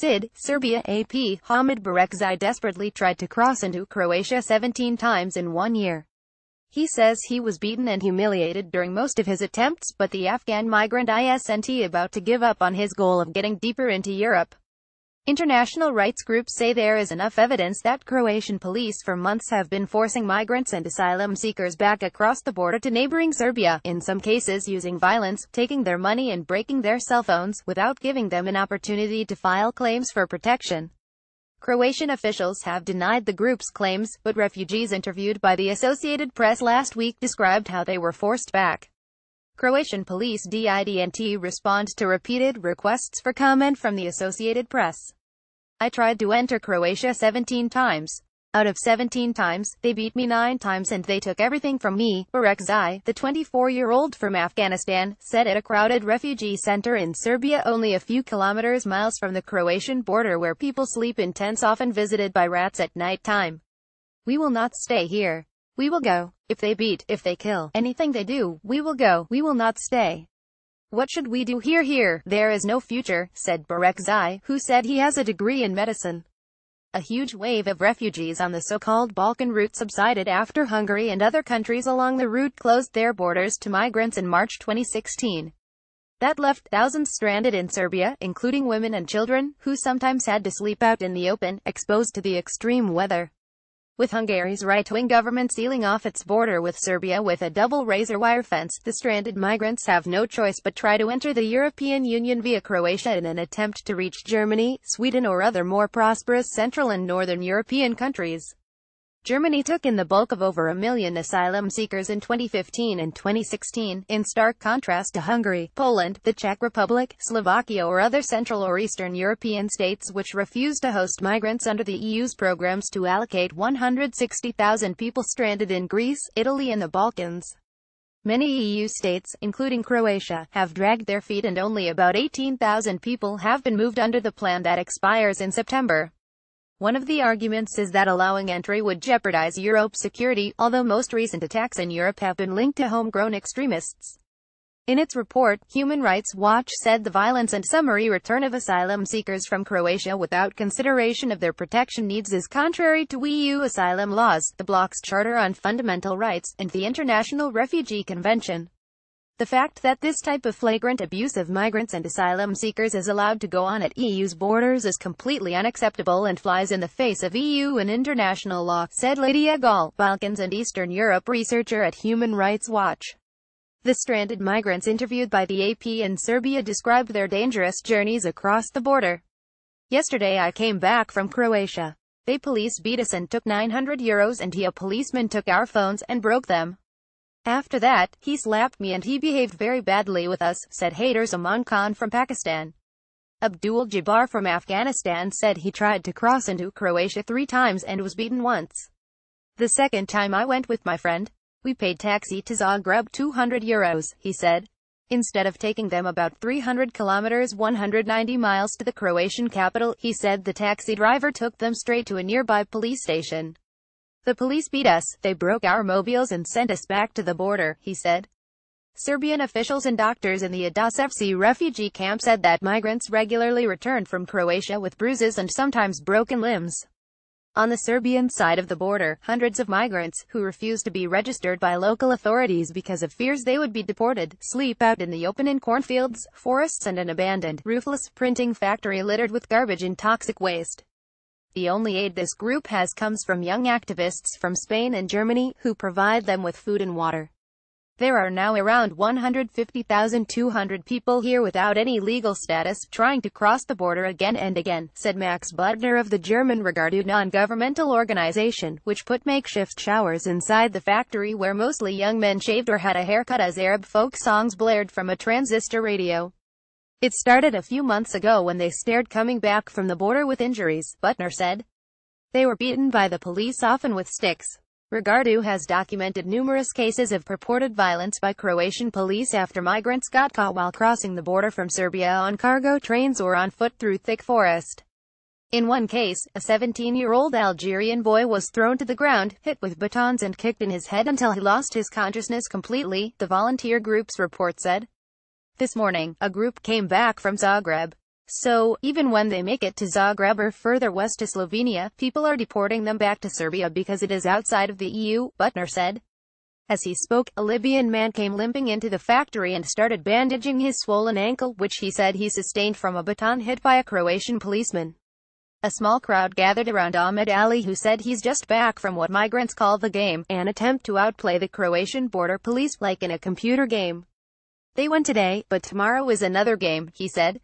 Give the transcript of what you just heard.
SID, Serbia AP, Hamid Barekzai desperately tried to cross into Croatia 17 times in one year. He says he was beaten and humiliated during most of his attempts but the Afghan migrant ISNT about to give up on his goal of getting deeper into Europe. International rights groups say there is enough evidence that Croatian police for months have been forcing migrants and asylum seekers back across the border to neighboring Serbia, in some cases using violence, taking their money and breaking their cell phones, without giving them an opportunity to file claims for protection. Croatian officials have denied the group's claims, but refugees interviewed by the Associated Press last week described how they were forced back. Croatian police DIDNT respond to repeated requests for comment from the Associated Press. I tried to enter Croatia 17 times. Out of 17 times, they beat me 9 times and they took everything from me, Zai, the 24-year-old from Afghanistan, said at a crowded refugee center in Serbia only a few kilometers miles from the Croatian border where people sleep in tents often visited by rats at night time. We will not stay here. We will go. If they beat, if they kill, anything they do, we will go. We will not stay. What should we do here here? There is no future, said Barekzai, who said he has a degree in medicine. A huge wave of refugees on the so-called Balkan route subsided after Hungary and other countries along the route closed their borders to migrants in March 2016. That left thousands stranded in Serbia, including women and children, who sometimes had to sleep out in the open, exposed to the extreme weather with Hungary's right-wing government sealing off its border with Serbia with a double razor-wire fence, the stranded migrants have no choice but try to enter the European Union via Croatia in an attempt to reach Germany, Sweden or other more prosperous Central and Northern European countries. Germany took in the bulk of over a million asylum seekers in 2015 and 2016, in stark contrast to Hungary, Poland, the Czech Republic, Slovakia or other Central or Eastern European states which refuse to host migrants under the EU's programs to allocate 160,000 people stranded in Greece, Italy and the Balkans. Many EU states, including Croatia, have dragged their feet and only about 18,000 people have been moved under the plan that expires in September. One of the arguments is that allowing entry would jeopardize Europe's security, although most recent attacks in Europe have been linked to homegrown extremists. In its report, Human Rights Watch said the violence and summary return of asylum seekers from Croatia without consideration of their protection needs is contrary to EU asylum laws, the bloc's Charter on Fundamental Rights, and the International Refugee Convention. The fact that this type of flagrant abuse of migrants and asylum seekers is allowed to go on at EU's borders is completely unacceptable and flies in the face of EU and international law, said Lydia Gall, Balkans and Eastern Europe researcher at Human Rights Watch. The stranded migrants interviewed by the AP in Serbia described their dangerous journeys across the border. Yesterday I came back from Croatia. They police beat us and took 900 euros and he a policeman took our phones and broke them. After that, he slapped me and he behaved very badly with us, said haters Aman Khan from Pakistan. Abdul Jabbar from Afghanistan said he tried to cross into Croatia three times and was beaten once. The second time I went with my friend. We paid taxi to Zagreb 200 euros, he said. Instead of taking them about 300 kilometers 190 miles to the Croatian capital, he said the taxi driver took them straight to a nearby police station. The police beat us, they broke our mobiles and sent us back to the border, he said. Serbian officials and doctors in the Adasevci refugee camp said that migrants regularly returned from Croatia with bruises and sometimes broken limbs. On the Serbian side of the border, hundreds of migrants, who refused to be registered by local authorities because of fears they would be deported, sleep out in the open in cornfields, forests and an abandoned, roofless printing factory littered with garbage and toxic waste. The only aid this group has comes from young activists from Spain and Germany, who provide them with food and water. There are now around 150,200 people here without any legal status, trying to cross the border again and again, said Max Butner of the German Regardu non-governmental organization, which put makeshift showers inside the factory where mostly young men shaved or had a haircut as Arab folk songs blared from a transistor radio. It started a few months ago when they stared coming back from the border with injuries, Butner said. They were beaten by the police often with sticks. Regardu has documented numerous cases of purported violence by Croatian police after migrants got caught while crossing the border from Serbia on cargo trains or on foot through thick forest. In one case, a 17-year-old Algerian boy was thrown to the ground, hit with batons and kicked in his head until he lost his consciousness completely, the volunteer group's report said. This morning, a group came back from Zagreb. So, even when they make it to Zagreb or further west to Slovenia, people are deporting them back to Serbia because it is outside of the EU, Butner said. As he spoke, a Libyan man came limping into the factory and started bandaging his swollen ankle, which he said he sustained from a baton hit by a Croatian policeman. A small crowd gathered around Ahmed Ali who said he's just back from what migrants call the game, an attempt to outplay the Croatian border police like in a computer game. They won today, but tomorrow is another game, he said.